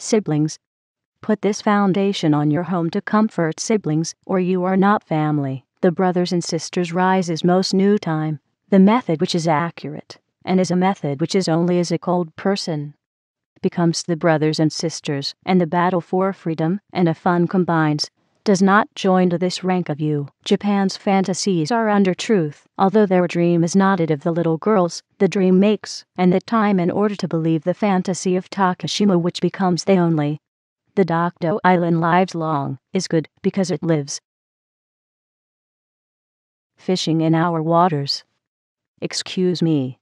siblings. Put this foundation on your home to comfort siblings, or you are not family. The brothers and sisters rise is most new time, the method which is accurate, and is a method which is only as a cold person. Becomes the brothers and sisters, and the battle for freedom and a fun combines does not join to this rank of you. Japan's fantasies are under truth, although their dream is not it of the little girls, the dream makes, and the time in order to believe the fantasy of Takashima which becomes the only. The Dokdo Island lives long, is good, because it lives. Fishing in our waters. Excuse me,